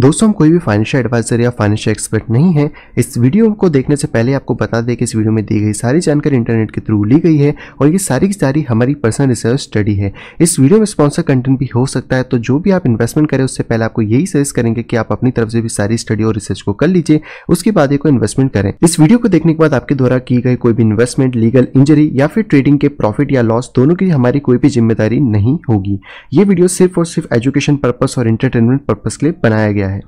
दोस्तों हम कोई भी फाइनेंशियल एडवाइजर या फाइनेंशियल एक्सपर्ट नहीं है इस वीडियो को देखने से पहले आपको बता दें कि इस वीडियो में दी गई सारी जानकारी इंटरनेट के थ्रू ली गई है और ये सारी की सारी हमारी पर्सनल रिसर्च स्टडी है इस वीडियो में स्पॉन्सर कंटेंट भी हो सकता है तो जो भी आप इन्वेस्टमेंट करें उससे पहले आपको यही सजेस्ट करेंगे कि आप अपनी तरफ से भी सारी स्टडी और रिसर्च को कर लीजिए उसके बाद ये इन्वेस्टमेंट करें इस वीडियो को देखने के बाद आपके द्वारा की गई कोई भी इन्वेस्टमेंट लीगल इंजरी या फिर ट्रेडिंग के प्रॉफिट या लॉस दोनों की हमारी कोई भी जिम्मेदारी नहीं होगी ये वीडियो सिर्फ और सिर्फ एजुकेशन पर्पज और इंटरटेनमेंट पर्पज के लिए बनाया गया दिया है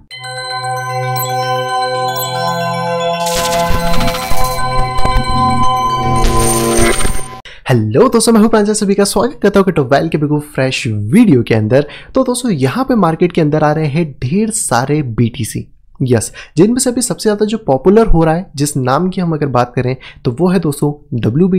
हेलो दोस्तों मैं हूं प्रांजा सभी का स्वागत करता हूं टोवेल के बिल्कुल फ्रेश वीडियो के अंदर तो दोस्तों यहां पे मार्केट के अंदर आ रहे हैं ढेर सारे बीटीसी यस जिनमें से अभी सबसे ज़्यादा जो पॉपुलर हो रहा है जिस नाम की हम अगर बात करें तो वो है दोस्तों डब्ल्यू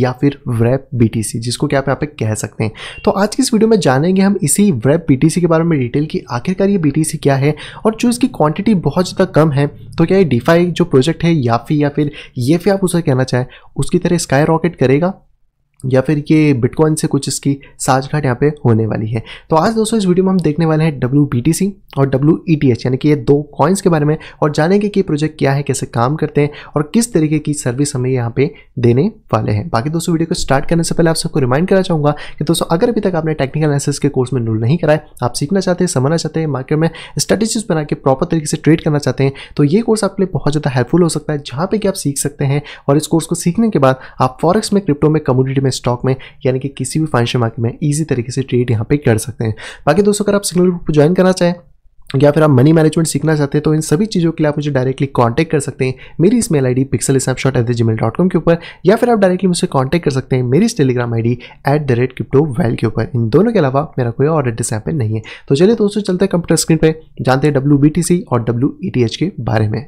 या फिर वेब बी जिसको क्या आप यहाँ पे कह सकते हैं तो आज की इस वीडियो में जानेंगे हम इसी वेब बी के बारे में डिटेल की आखिरकार ये बी क्या है और जो इसकी क्वांटिटी बहुत ज़्यादा कम है तो क्या ये डिफाई जो प्रोजेक्ट है या फिर या फिर ये फिर आप उसे कहना चाहें उसकी तरह स्काई रॉकेट करेगा या फिर ये बिटकॉइन से कुछ इसकी घाट यहाँ पे होने वाली है तो आज दोस्तों इस वीडियो में हम देखने वाले हैं डब्ल्यू और डब्ल्यू e यानी कि ये दो कॉइन्स के बारे में और जानेंगे कि प्रोजेक्ट क्या है कैसे काम करते हैं और किस तरीके की सर्विस हमें यहाँ पे देने वाले हैं बाकी दोस्तों वीडियो को स्टार्ट करने से पहले आप सबको रिमाइंड करना चाहूँगा कि दोस्तों अगर अभी तक आपने टेक्निकल एनालिसिस के कोर्स में रोल नहीं कराए आप सीखना चाहते हैं समझना चाहते हैं मार्केट में स्ट्रेटेजीज बना के प्रॉपर तरीके से ट्रेड करना चाहते हैं तो ये कोर्स आपके लिए बहुत ज़्यादा हेल्पफुल हो सकता है जहाँ पर कि आप सीख सकते हैं और इस कोर्स को सीखने के बाद आप फॉरेक्स में क्रिप्टो में कम्युनिटी में स्टॉक में यानी कि किसी भी फाइनेंशियल मार्केट में ईजी तरीके से ट्रेड यहाँ पे कर सकते हैं बाकी दोस्तों अगर आप सिग्नल ग्रुप को ज्वाइन करना चाहें या फिर आप मनी मैनेजमेंट सीखना चाहते हैं तो इन सभी चीज़ों के लिए आप मुझे डायरेक्टली कॉन्टैक्ट कर सकते हैं मेरी इस mail I D pixel snapshot at the Gmail dot com के ऊपर या फिर आप डायरेक्टली मुझसे कॉन्टैक्ट कर सकते हैं मेरी इस Telegram I D at the rate crypto well के ऊपर इन दोनों के अलावा मेरा कोई और एड्रेस यहाँ पर नहीं है तो चलिए दोस्तों चलते हैं कंप्यूटर स्क्रीन पर जानते हैं डब्ल्यू बी टी सी और डब्ल्यू ई टी एच के बारे में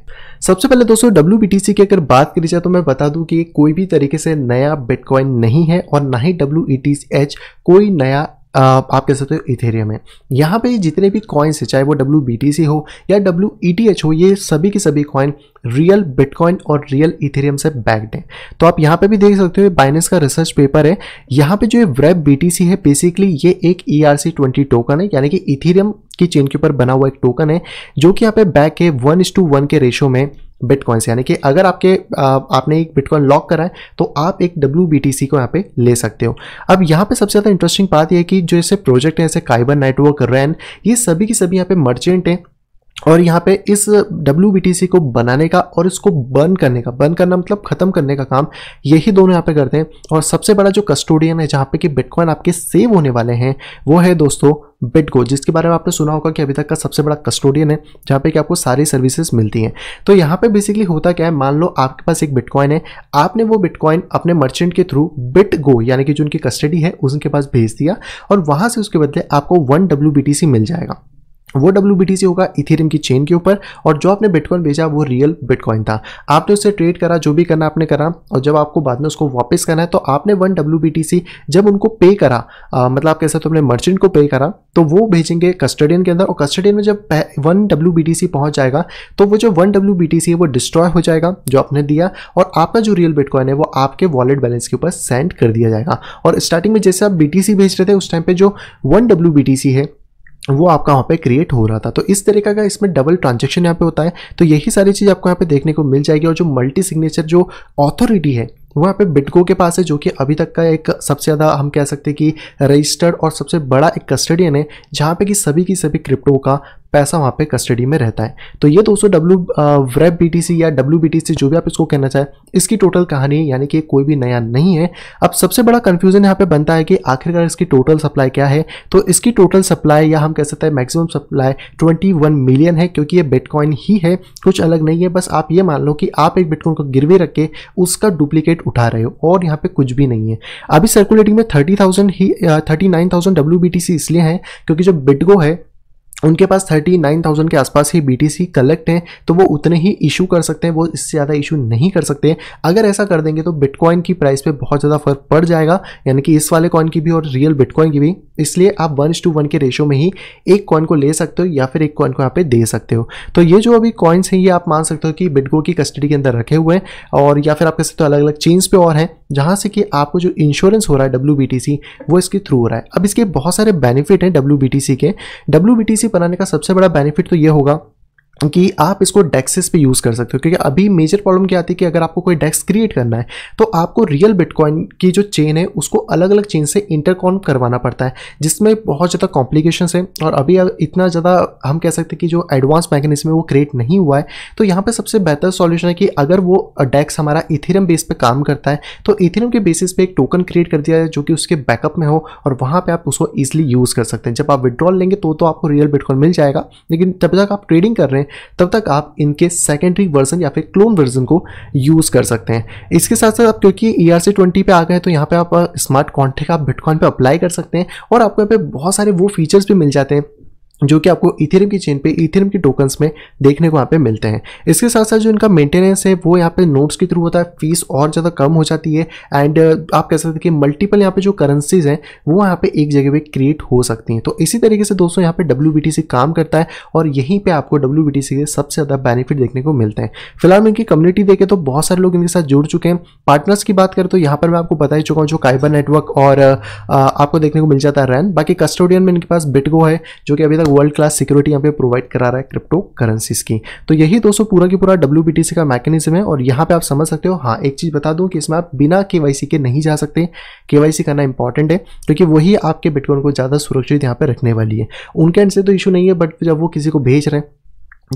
सबसे पहले दोस्तों डब्ल्यू बी टी सी की अगर बात करी जाए तो मैं बता दूँ कि कोई भी तरीके से नया बिटकॉइन नहीं है और ना ही डब्ल्यू ई टी एच कोई नया आप कह सकते हो इथेरियम है यहाँ पे जितने भी कॉइन्स है चाहे वो डब्ल्यू हो या डब्ल्यू e हो ये सभी के सभी कॉइन रियल बिटकॉइन और रियल इथेरियम से बैक्ड है तो आप यहाँ पे भी देख सकते हो बाइनेंस का रिसर्च पेपर है यहाँ पे जो ये वेब सी है बेसिकली ये एक E R C twenty token है यानी कि इथेरियम की चेन के ऊपर बना हुआ एक टोकन है जो कि यहाँ पे बैक है वन इस टू वन के रेशो में बिटकॉइंस यानी कि अगर आपके आ, आपने एक बिटकॉइन लॉक करा है तो आप एक डब्ल्यू को यहाँ पे ले सकते हो अब यहाँ पे सबसे ज़्यादा इंटरेस्टिंग बात यह है कि जो ऐसे प्रोजेक्ट हैं जैसे काइबर नेटवर्क रैन ये सभी की सभी यहाँ पे मर्चेंट हैं और यहाँ पे इस डब्ल्यू को बनाने का और इसको बर्न करने का बर्न करना मतलब ख़त्म करने का काम यही दोनों यहाँ पे करते हैं और सबसे बड़ा जो कस्टोडियन है जहाँ पे कि बिटकॉइन आपके सेव होने वाले हैं वो है दोस्तों बिटको जिसके बारे में आपने सुना होगा कि अभी तक का सबसे बड़ा कस्टोडियन है जहाँ पे कि आपको सारी सर्विसेज मिलती हैं तो यहाँ पे बेसिकली होता क्या है मान लो आपके पास एक बिटकॉइन है आपने वो बिटकॉइन अपने मर्चेंट के थ्रू बिटगो यानी कि जो उनकी कस्टडी है उसके पास भेज दिया और वहाँ से उसके बदले आपको वन डब्ल्यू मिल जाएगा वो डब्ल्यू से होगा इथेरियम की चेन के ऊपर और जो आपने बिटकॉइन भेजा वो रियल बिटकॉइन था आपने उससे ट्रेड करा जो भी करना आपने करा और जब आपको बाद में उसको वापस करना है तो आपने वन डब्ल्यू जब उनको पे करा आ, मतलब आप कैसे तुमने मर्चेंट को पे करा तो वो भेजेंगे कस्टडियन के अंदर और कस्टडियन में जब वन डब्ल्यू पहुंच जाएगा तो वो जो वन डब्ल्यू है वो डिस्ट्रॉय हो जाएगा जो आपने दिया और आपका जो रियल बिटकॉइन है वो आपके वॉलेट बैलेंस के ऊपर सेंड कर दिया जाएगा और स्टार्टिंग में जैसे आप बी भेज रहे थे उस टाइम पर जो वन डब्ल्यू है वो आपका वहाँ पे क्रिएट हो रहा था तो इस तरीके का इसमें डबल ट्रांजेक्शन यहाँ पे होता है तो यही सारी चीज़ आपको यहाँ पे देखने को मिल जाएगी और जो मल्टी सिग्नेचर जो ऑथोरिटी है वो यहाँ पे बिटको के पास है जो कि अभी तक का एक सबसे ज़्यादा हम कह सकते हैं कि रजिस्टर्ड और सबसे बड़ा एक कस्टडियन है जहाँ पे कि सभी की सभी क्रिप्टो का पैसा वहाँ पे कस्टडी में रहता है तो ये दोस्तों डब्ल्यू व्रेब बी या डब्ल्यू बी जो भी आप इसको कहना चाहें इसकी टोटल कहानी है यानी कि कोई भी नया नहीं है अब सबसे बड़ा कन्फ्यूजन यहाँ पे बनता है कि आखिरकार इसकी टोटल सप्लाई क्या है तो इसकी टोटल सप्लाई या हम कह सकते हैं मैक्सिमम सप्लाई वन मिलियन है क्योंकि ये बिटकॉइन ही है कुछ अलग नहीं है बस आप ये मान लो कि आप एक बिटकॉइन को गिरवी रख के उसका डुप्लीकेट उठा रहे हो और यहाँ पर कुछ भी नहीं है अभी सर्कुलेटिंग में थर्टी थाउजेंड ही thirty nine thousand W B T C इसलिए है क्योंकि जो बिटगो है उनके पास 39,000 के आसपास ही बीटीसी कलेक्ट हैं तो वो उतने ही इशू कर सकते हैं वो इससे ज़्यादा इशू नहीं कर सकते अगर ऐसा कर देंगे तो बिटकॉइन की प्राइस पे बहुत ज़्यादा फर्क पड़ जाएगा यानी कि इस वाले कॉइन की भी और रियल बिटकॉइन की भी इसलिए आप वन टू वन के रेशो में ही एक कॉइन को ले सकते हो या फिर एक कॉइन को यहाँ पे दे सकते हो तो ये जो अभी कॉइन्स हैं ये आप मान सकते हो कि बिटको की कस्टडी के अंदर रखे हुए हैं और या फिर आप कह सकते हो अलग अलग चेन्स पे और हैं जहाँ से कि आपको जो इंश्योरेंस हो रहा है डब्ल्यू वो इसके थ्रू हो रहा है अब इसके बहुत सारे बेनिफिट हैं डब्ल्यू के डब्ल्यू बनाने का सबसे बड़ा बेनिफिट तो ये होगा कि आप इसको डेक्सेस पे यूज़ कर सकते हो क्योंकि अभी मेजर प्रॉब्लम क्या आती है कि अगर आपको कोई डेक्स क्रिएट करना है तो आपको रियल बिटकॉइन की जो चेन है उसको अलग अलग चेन से इंटरकॉन करवाना पड़ता है जिसमें बहुत ज़्यादा कॉम्प्लिकेशन है और अभी इतना ज़्यादा हम कह सकते हैं कि जो एडवांस मैकेनिज्म है वो क्रिएट नहीं हुआ है तो यहाँ पर सबसे बेहतर सॉल्यूशन है कि अगर वो डेक्स हमारा इथेरियम बेस पर काम करता है तो इथेरियम के बेसिस पे एक टोकन क्रिएट कर दिया जाए जो कि उसके बैकअप में हो और वहाँ पर आप उसको ईजिली यूज़ कर सकते हैं जब आप विड्रॉल लेंगे तो, तो आपको रियल बिटकॉइन मिल जाएगा लेकिन जब तक आप ट्रेडिंग कर रहे हैं हैं तब तक आप इनके सेकेंडरी वर्जन या फिर क्लोन वर्जन को यूज़ कर सकते हैं इसके साथ साथ आप क्योंकि ई आर सी ट्वेंटी पर आ गए तो यहाँ पर आप स्मार्ट uh, कॉन्ट्रैक्ट आप बिटकॉइन पर अप्लाई कर सकते हैं और आपको यहाँ पे बहुत सारे वो फीचर्स भी मिल जाते हैं जो कि आपको इथेरियम की चेन पे इथेरियम के टोकन्स में देखने को यहाँ पे मिलते हैं इसके साथ साथ जो इनका मेंटेनेंस है वो यहाँ पे नोट्स के थ्रू होता है फीस और ज़्यादा कम हो जाती है एंड uh, आप कह सकते हैं कि मल्टीपल यहाँ पे जो करेंसीज हैं वो यहाँ पे एक जगह पे क्रिएट हो सकती हैं तो इसी तरीके से दोस्तों यहाँ पे डब्ल्यू काम करता है और यहीं पर आपको डब्ल्यू के सबसे ज़्यादा बेनिफिट देखने को मिलते हैं फिलहाल इनकी कम्युनिटी देखें तो बहुत सारे लोग इनके साथ जुड़ चुके हैं पार्टनर्स की बात करें तो यहाँ पर मैं आपको बता ही चुका हूँ जो काइबर नेटवर्क और uh, आपको देखने को मिल जाता है रैन बाकी कस्टोडियन में इनके पास बिटगो है जो कि अभी तक तक वर्ल्ड क्लास सिक्योरिटी यहाँ पे प्रोवाइड करा रहा है क्रिप्टो करेंसीज की तो यही दोस्तों पूरा की पूरा डब्ल्यू का मैकेनिज्म है और यहाँ पे आप समझ सकते हो हाँ एक चीज़ बता दूँ कि इसमें आप बिना के के नहीं जा सकते के करना इंपॉर्टेंट है क्योंकि वही आपके बिटकॉइन को ज़्यादा सुरक्षित यहाँ पर रखने वाली है उनके एंड से तो इशू नहीं है बट जब वो किसी को भेज रहे हैं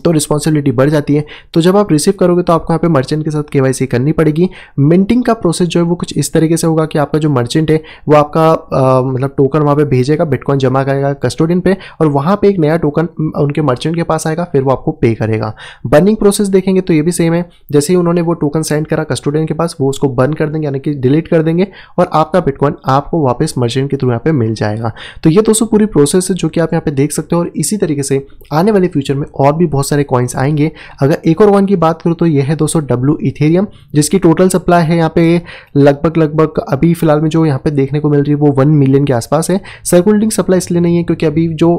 तो रिस्पॉन्सिबिलिटी बढ़ जाती है तो जब आप रिसीव करोगे तो आपको यहाँ पे मर्चेंट के साथ केवाईसी करनी पड़ेगी मिंटिंग का प्रोसेस जो है वो कुछ इस तरीके से होगा कि आपका जो मर्चेंट है वो आपका आ, मतलब टोकन वहाँ पे भेजेगा बिटकॉइन जमा करेगा कस्टोडियन पे और वहाँ पे एक नया टोकन उनके मर्चेंट के पास आएगा फिर वो आपको पे करेगा बर्निंग प्रोसेस देखेंगे तो ये भी सेम है जैसे ही उन्होंने वो टोकन सेंड करा कस्टोडियन के पास वो उसको बर्न कर देंगे यानी कि डिलीट कर देंगे और आपका बिटकॉइन आपको वापस मर्चेंट के थ्रू यहाँ पे मिल जाएगा तो ये दोस्तों पूरी प्रोसेस है जो कि आप यहाँ पे देख सकते हो और इसी तरीके से आने वाले फ्यूचर में और भी बहुत बहुत सारे कॉइन्स आएंगे अगर एक और वन की बात करूँ तो यह है दोस्तों डब्ल्यू इथेरियम जिसकी टोटल सप्लाई है यहाँ पे लगभग लगभग अभी फिलहाल में जो यहाँ पे देखने को मिल रही है वो वन मिलियन के आसपास है सर्कुलटिंग सप्लाई इसलिए नहीं है क्योंकि अभी जो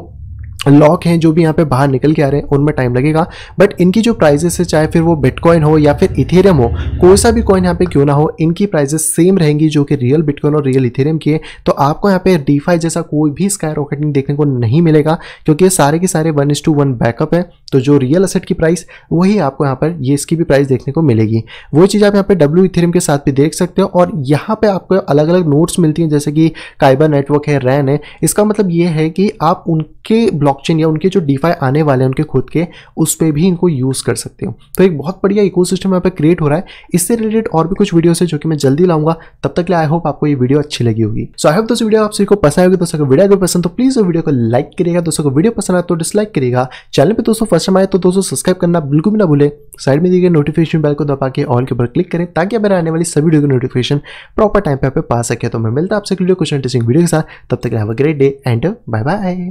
लॉक हैं जो भी यहाँ पे बाहर निकल के आ रहे हैं उनमें टाइम लगेगा बट इनकी जो प्राइजेस है चाहे फिर वो बिटकॉइन हो या फिर इथेरियम हो कोई सा भी कॉइन यहाँ पे क्यों ना हो इनकी प्राइजेस सेम रहेंगी जो कि रियल बिटकॉइन और रियल इथेरियम की है तो आपको यहाँ पे डीफाई जैसा कोई भी स्काई रॉकेटिंग देखने को नहीं मिलेगा क्योंकि ये सारे के सारे one is to one backup है तो जो रियल असेट की प्राइस वही आपको यहाँ पर ये इसकी भी प्राइस देखने को मिलेगी वो चीज़ आप यहाँ पर डब्ल्यू इथेरियम के साथ भी देख सकते हो और यहाँ पर आपको अलग अलग नोट्स मिलती हैं जैसे कि काइबर नेटवर्क है रैन है इसका मतलब ये है कि आप उनके ब्लॉक ब्लॉकचेन या उनके जो डीफाई आने वाले हैं उनके खुद के उस पर भी इनको यूज़ कर सकते हो तो एक बहुत बढ़िया इको सिस्टम यहाँ पर क्रिएट हो रहा है इससे रिलेटेड और भी कुछ वीडियोस है जो कि मैं जल्दी लाऊंगा तब तक लिए आई होप आपको ये वीडियो अच्छी लगी होगी सो आई होप दोस्तों वीडियो आप सभी को पसंद आएगी दोस्तों तो को वीडियो अगर पसंद तो प्लीज़ वो वीडियो को लाइक करिएगा दोस्तों को वीडियो पसंद आए तो डिसलाइक करिएगा चैनल पर दोस्तों फर्स्ट टाइम आए तो दोस्तों सब्सक्राइब करना बिल्कुल भी ना भूले साइड में दिए गए नोटिफिकेशन बेल को दबा के ऑल के ऊपर क्लिक करें ताकि मेरे आने वाली सभी वीडियो की नोटिफिकेशन प्रॉपर टाइम पर पा सके तो मैं मिलता आपसे वीडियो कुछ इंटरेस्टिंग वीडियो के साथ तब तक have a great day and bye bye